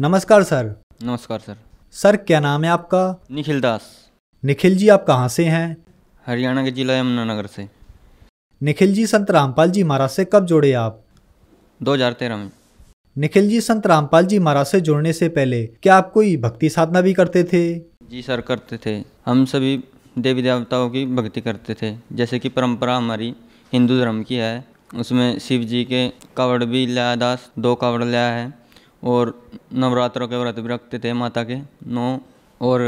नमस्कार सर नमस्कार sir sir क्या नाम है आपका निखिल दास निखिल जी आप कहाँ से हैं हरियाणा के जिला यमुनानगर से निखिल जी संत रामपाल जी महाराज से कब जुड़े आप 2013 में निखिल जी संत रामपाल जी महाराज से जुड़ने से पहले क्या आप कोई भक्ति साधना भी करते थे जी सर करते थे हम सभी देवी देवताओं की भक्ति करते थे जैसे कि परंपरा हमारी हिंदू धर्म की है उसमें शिव जी के कावड़ भी लाया दास दो कावड़ लाया है और नवरात्रों के व्रत भी रखते थे माता के नौ और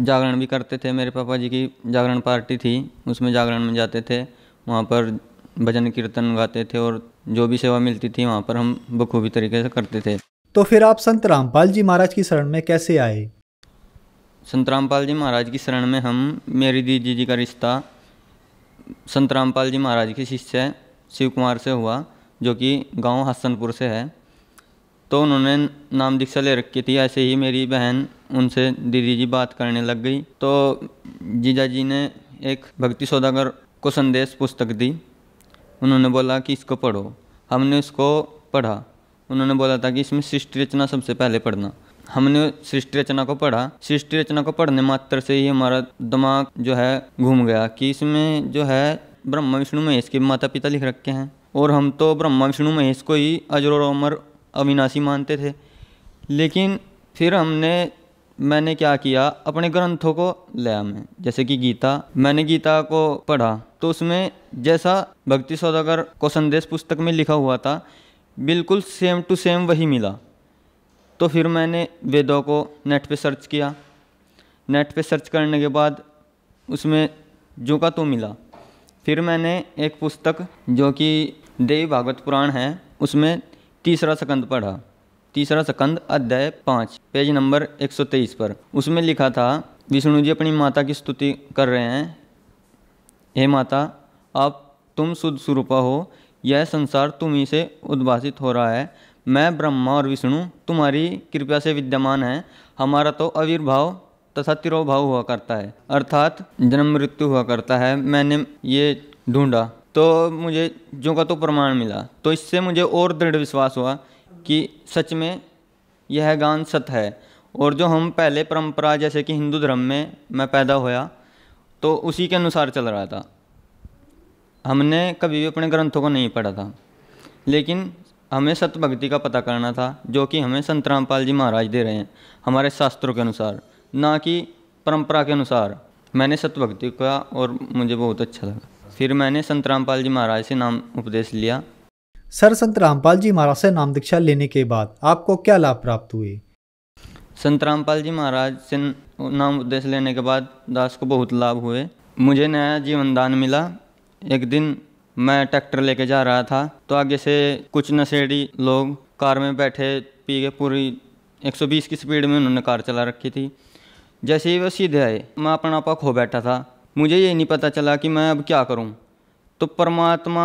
जागरण भी करते थे मेरे पापा जी की जागरण पार्टी थी उसमें जागरण में जाते थे वहाँ पर भजन कीर्तन गाते थे और जो भी सेवा मिलती थी वहाँ पर हम बखूबी तरीके से करते थे तो फिर आप संत रामपाल जी महाराज की शरण में कैसे आए संत रामपाल जी महाराज की शरण में हम मेरी दीदी जी का रिश्ता संत रामपाल जी महाराज के शिष्य शिव कुमार से हुआ जो कि गांव हसनपुर से है तो उन्होंने नाम दीक्षा ले रखी थी ऐसे ही मेरी बहन उनसे दीदी जी बात करने लग गई तो जीजा जी ने एक भक्ति सौदागर को संदेश पुस्तक दी उन्होंने बोला कि इसको पढ़ो हमने इसको पढ़ा उन्होंने बोला था कि इसमें सृष्टि रचना सबसे पहले पढ़ना हमने सृष्टि रचना को पढ़ा सृष्टि रचना को पढ़ने मात्र से ही हमारा दिमाग जो है घूम गया कि इसमें जो है ब्रह्मा विष्णु महेश के माता पिता लिख रखे हैं और हम तो ब्रह्मा विष्णु महेश को ही अजर और अमर अविनाशी मानते थे लेकिन फिर हमने मैंने क्या किया अपने ग्रंथों को लिया मैं जैसे कि गीता मैंने गीता को पढ़ा तो उसमें जैसा भक्ति सौदागर को संदेश पुस्तक में लिखा हुआ था बिल्कुल सेम टू सेम वही मिला तो फिर मैंने वेदों को नेट पे सर्च किया नेट पे सर्च करने के बाद उसमें जो का तो मिला फिर मैंने एक पुस्तक जो कि देवी भागवत पुराण है उसमें तीसरा सकंद पढ़ा तीसरा सकंद अध्याय पाँच पेज नंबर 123 पर उसमें लिखा था विष्णु जी अपनी माता की स्तुति कर रहे हैं हे माता आप तुम शुद्ध स्वरूपा हो यह संसार तुम्ही से उद्भाषित हो रहा है मैं ब्रह्मा और विष्णु तुम्हारी कृपया से विद्यमान है हमारा तो आविर्भाव तथा तिरोभाव हुआ करता है अर्थात जन्म मृत्यु हुआ करता है मैंने ये ढूंढा तो मुझे जो का तो प्रमाण मिला तो इससे मुझे और दृढ़ विश्वास हुआ कि सच में यह गान सत है और जो हम पहले परंपरा जैसे कि हिंदू धर्म में मैं पैदा होया तो उसी के अनुसार चल रहा था हमने कभी भी अपने ग्रंथों को नहीं पढ़ा था लेकिन हमें भक्ति का पता करना था जो कि हमें संत रामपाल जी महाराज दे रहे हैं हमारे शास्त्रों के अनुसार ना कि परंपरा के अनुसार मैंने सत भक्ति का और मुझे बहुत अच्छा लगा फिर मैंने संत रामपाल जी महाराज से नाम उपदेश लिया सर संत रामपाल जी महाराज से नाम दीक्षा लेने के बाद आपको क्या लाभ प्राप्त हुए संत रामपाल जी महाराज से नाम उपदेश लेने के बाद दास को बहुत लाभ हुए मुझे नया जीवन दान मिला एक दिन मैं ट्रैक्टर लेके जा रहा था तो आगे से कुछ नशेड़ी लोग कार में बैठे पी के पूरी 120 की स्पीड में उन्होंने कार चला रखी थी जैसे ही वह सीधे आए मैं अपना आपा खो बैठा था मुझे ये नहीं पता चला कि मैं अब क्या करूँ तो परमात्मा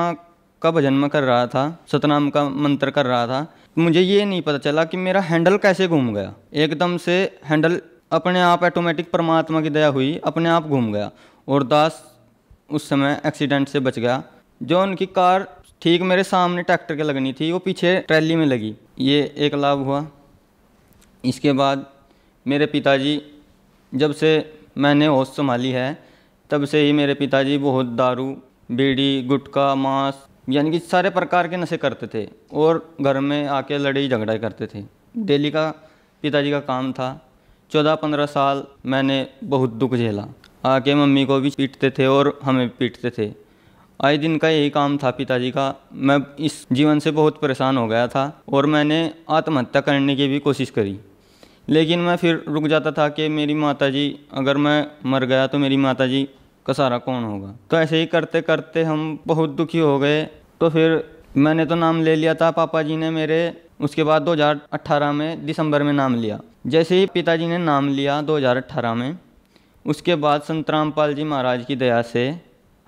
का भजन में कर रहा था सतनाम का मंत्र कर रहा था मुझे ये नहीं पता चला कि मेरा हैंडल कैसे घूम गया एकदम से हैंडल अपने आप ऑटोमेटिक परमात्मा की दया हुई अपने आप घूम गया और दास उस समय एक्सीडेंट से बच गया जो उनकी कार ठीक मेरे सामने ट्रैक्टर के लगनी थी वो पीछे ट्रैली में लगी ये एक लाभ हुआ इसके बाद मेरे पिताजी जब से मैंने होश संभाली है तब से ही मेरे पिताजी बहुत दारू बीड़ी गुटखा मांस यानी कि सारे प्रकार के नशे करते थे और घर में आके लड़ाई झगड़ा करते थे डेली का पिताजी का काम था चौदह पंद्रह साल मैंने बहुत दुख झेला आके मम्मी को भी पीटते थे और हमें भी पीटते थे आए दिन का यही काम था पिताजी का मैं इस जीवन से बहुत परेशान हो गया था और मैंने आत्महत्या करने की भी कोशिश करी लेकिन मैं फिर रुक जाता था कि मेरी माताजी अगर मैं मर गया तो मेरी माताजी का सारा कौन होगा तो ऐसे ही करते करते हम बहुत दुखी हो गए तो फिर मैंने तो नाम ले लिया था पापा जी ने मेरे उसके बाद 2018 में दिसंबर में नाम लिया जैसे ही पिताजी ने नाम लिया 2018 में उसके बाद संत रामपाल जी महाराज की दया से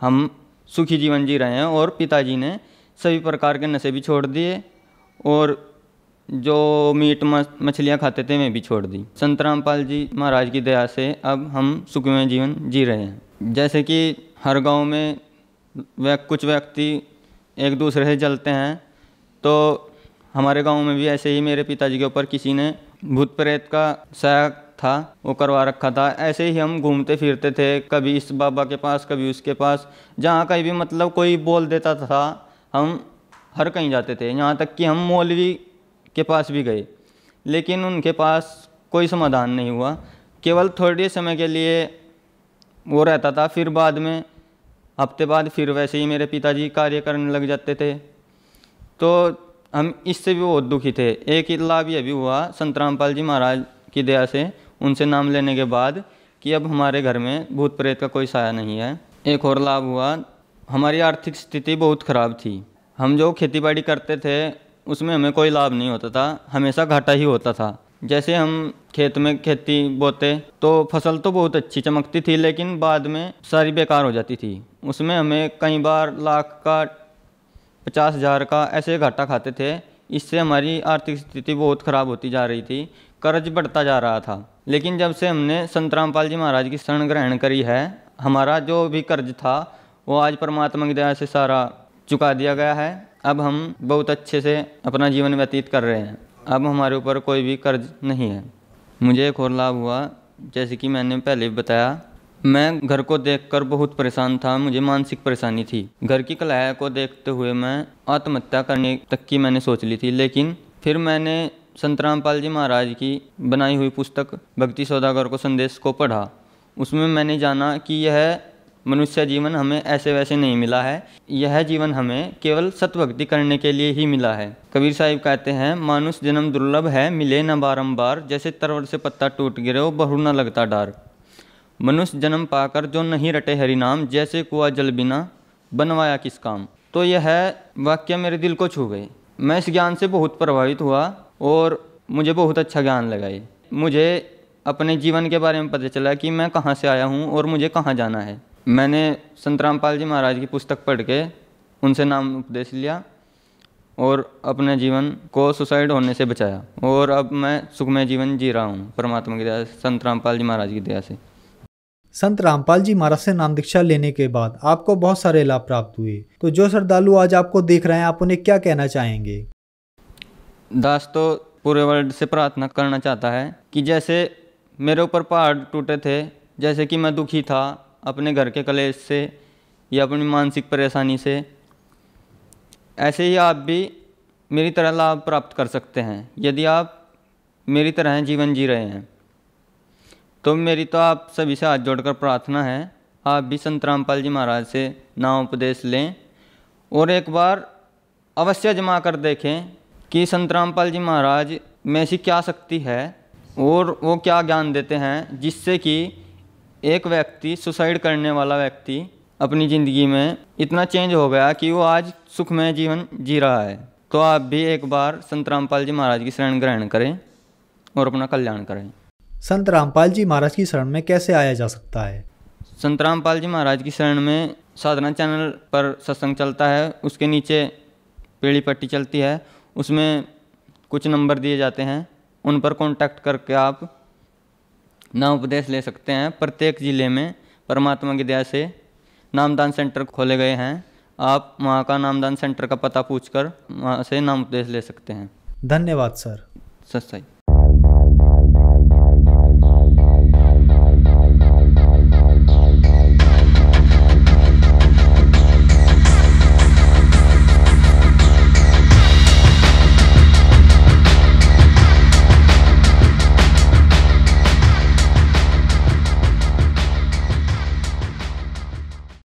हम सुखी जीवन जी रहे हैं और पिताजी ने सभी प्रकार के नशे भी छोड़ दिए और जो मीट मछलियाँ खाते थे मैं भी छोड़ दी संत रामपाल जी महाराज की दया से अब हम सुखमय जीवन जी रहे हैं जैसे कि हर गांव में व कुछ व्यक्ति एक दूसरे से जलते हैं तो हमारे गांव में भी ऐसे ही मेरे पिताजी के ऊपर किसी ने भूत प्रेत का सहायक था वो करवा रखा था ऐसे ही हम घूमते फिरते थे कभी इस बाबा के पास कभी उसके पास जहाँ कहीं भी मतलब कोई बोल देता था हम हर कहीं जाते थे यहाँ तक कि हम मौलवी के पास भी गए लेकिन उनके पास कोई समाधान नहीं हुआ केवल थोड़े समय के लिए वो रहता था फिर बाद में हफ्ते बाद फिर वैसे ही मेरे पिताजी कार्य करने लग जाते थे तो हम इससे भी बहुत दुखी थे एक लाभ यह भी हुआ संत रामपाल जी महाराज की दया से उनसे नाम लेने के बाद कि अब हमारे घर में भूत प्रेत का कोई साया नहीं है एक और लाभ हुआ हमारी आर्थिक स्थिति बहुत ख़राब थी हम जो खेतीबाड़ी करते थे उसमें हमें कोई लाभ नहीं होता था हमेशा घाटा ही होता था जैसे हम खेत में खेती बोते तो फसल तो बहुत अच्छी चमकती थी लेकिन बाद में सारी बेकार हो जाती थी उसमें हमें कई बार लाख का पचास हज़ार का ऐसे घाटा खाते थे इससे हमारी आर्थिक स्थिति बहुत ख़राब होती जा रही थी कर्ज बढ़ता जा रहा था लेकिन जब से हमने संत रामपाल जी महाराज की शरण ग्रहण करी है हमारा जो भी कर्ज था वो आज परमात्मा की दया से सारा चुका दिया गया है अब हम बहुत अच्छे से अपना जीवन व्यतीत कर रहे हैं अब हमारे ऊपर कोई भी कर्ज नहीं है मुझे एक और लाभ हुआ जैसे कि मैंने पहले बताया मैं घर को देखकर बहुत परेशान था मुझे मानसिक परेशानी थी घर की कलाया को देखते हुए मैं आत्महत्या करने तक की मैंने सोच ली थी लेकिन फिर मैंने संत रामपाल जी महाराज की बनाई हुई पुस्तक भक्ति सौदागर को संदेश को पढ़ा उसमें मैंने जाना कि यह मनुष्य जीवन हमें ऐसे वैसे नहीं मिला है यह जीवन हमें केवल सतभक्ति करने के लिए ही मिला है कबीर साहिब कहते हैं मानुष जन्म दुर्लभ है मिले न बारंबार जैसे तरवर से पत्ता टूट गिरे हो बहु न लगता डार मनुष्य जन्म पाकर जो नहीं रटे हरि नाम जैसे कुआ जल बिना बनवाया किस काम तो यह वाक्य मेरे दिल को छू गए मैं इस ज्ञान से बहुत प्रभावित हुआ और मुझे बहुत अच्छा ज्ञान लगाए मुझे अपने जीवन के बारे में पता चला कि मैं कहाँ से आया हूँ और मुझे कहाँ जाना है मैंने संत रामपाल जी महाराज की पुस्तक पढ़ के उनसे नाम उपदेश लिया और अपने जीवन को सुसाइड होने से बचाया और अब मैं सुखमय जीवन जी रहा हूँ परमात्मा की दया से संत रामपाल जी महाराज की दया से संत रामपाल जी महाराज से नाम दीक्षा लेने के बाद आपको बहुत सारे लाभ प्राप्त हुए तो जो श्रद्धालु आज आपको देख रहे हैं आप उन्हें क्या कहना चाहेंगे दास तो पूरे वर्ल्ड से प्रार्थना करना चाहता है कि जैसे मेरे ऊपर पहाड़ टूटे थे जैसे कि मैं दुखी था अपने घर के कलेश से या अपनी मानसिक परेशानी से ऐसे ही आप भी मेरी तरह लाभ प्राप्त कर सकते हैं यदि आप मेरी तरह जीवन जी रहे हैं तो मेरी तो आप सभी से हाथ जोड़कर प्रार्थना है आप भी संत रामपाल जी महाराज से नाम उपदेश लें और एक बार अवश्य जमा कर देखें कि संत रामपाल जी महाराज में ऐसी क्या शक्ति है और वो क्या ज्ञान देते हैं जिससे कि एक व्यक्ति सुसाइड करने वाला व्यक्ति अपनी ज़िंदगी में इतना चेंज हो गया कि वो आज सुखमय जीवन जी रहा है तो आप भी एक बार संत रामपाल जी महाराज की शरण ग्रहण करें और अपना कल्याण करें संत रामपाल जी महाराज की शरण में कैसे आया जा सकता है संत रामपाल जी महाराज की शरण में साधना चैनल पर सत्संग चलता है उसके नीचे पेड़ी पट्टी चलती है उसमें कुछ नंबर दिए जाते हैं उन पर कॉन्टैक्ट करके आप नाम उपदेश ले सकते हैं प्रत्येक जिले में परमात्मा की दया से नामदान सेंटर खोले गए हैं आप वहाँ का नामदान सेंटर का पता पूछकर वहाँ से नाम उपदेश ले सकते हैं धन्यवाद सर सच सही